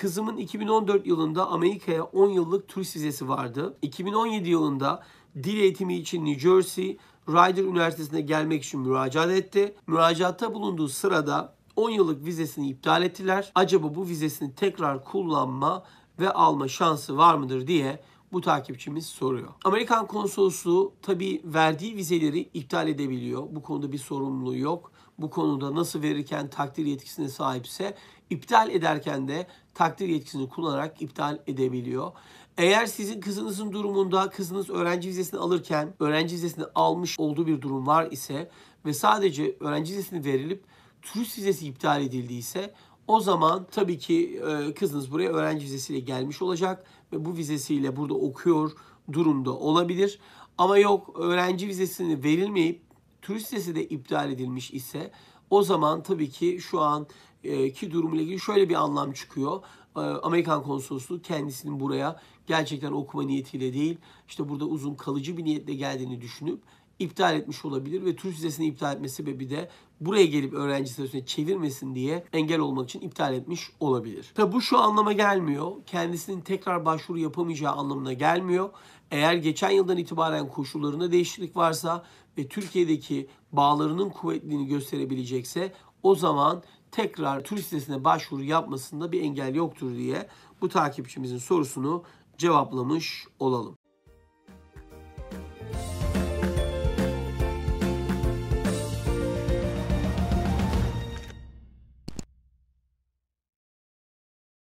Kızımın 2014 yılında Amerika'ya 10 yıllık turist vizesi vardı. 2017 yılında dil eğitimi için New Jersey Rider Üniversitesi'ne gelmek için müracaat etti. Müracaatta bulunduğu sırada 10 yıllık vizesini iptal ettiler. Acaba bu vizesini tekrar kullanma ve alma şansı var mıdır diye bu takipçimiz soruyor. Amerikan konsolosluğu tabii verdiği vizeleri iptal edebiliyor. Bu konuda bir sorumluluğu yok. Bu konuda nasıl verirken takdir yetkisine sahipse iptal ederken de takdir yetkisini kullanarak iptal edebiliyor. Eğer sizin kızınızın durumunda kızınız öğrenci vizesini alırken öğrenci vizesini almış olduğu bir durum var ise ve sadece öğrenci vizesini verilip turist vizesi iptal edildiyse o zaman tabii ki e, kızınız buraya öğrenci vizesiyle gelmiş olacak ve bu vizesiyle burada okuyor durumda olabilir. Ama yok öğrenci vizesini verilmeyip turist vizesi de iptal edilmiş ise o zaman tabii ki şu an e, ki durumuyla ilgili şöyle bir anlam çıkıyor. E, Amerikan konsolosluğu kendisinin buraya gerçekten okuma niyetiyle değil, işte burada uzun kalıcı bir niyetle geldiğini düşünüp iptal etmiş olabilir ve turist vizesini iptal etme sebebi de buraya gelip öğrenci statüsüne çevirmesin diye engel olmak için iptal etmiş olabilir. Tabi bu şu anlama gelmiyor. Kendisinin tekrar başvuru yapamayacağı anlamına gelmiyor. Eğer geçen yıldan itibaren koşullarında değişiklik varsa ve Türkiye'deki bağlarının kuvvetliğini gösterebilecekse o zaman tekrar turist sitesine başvuru yapmasında bir engel yoktur diye bu takipçimizin sorusunu cevaplamış olalım.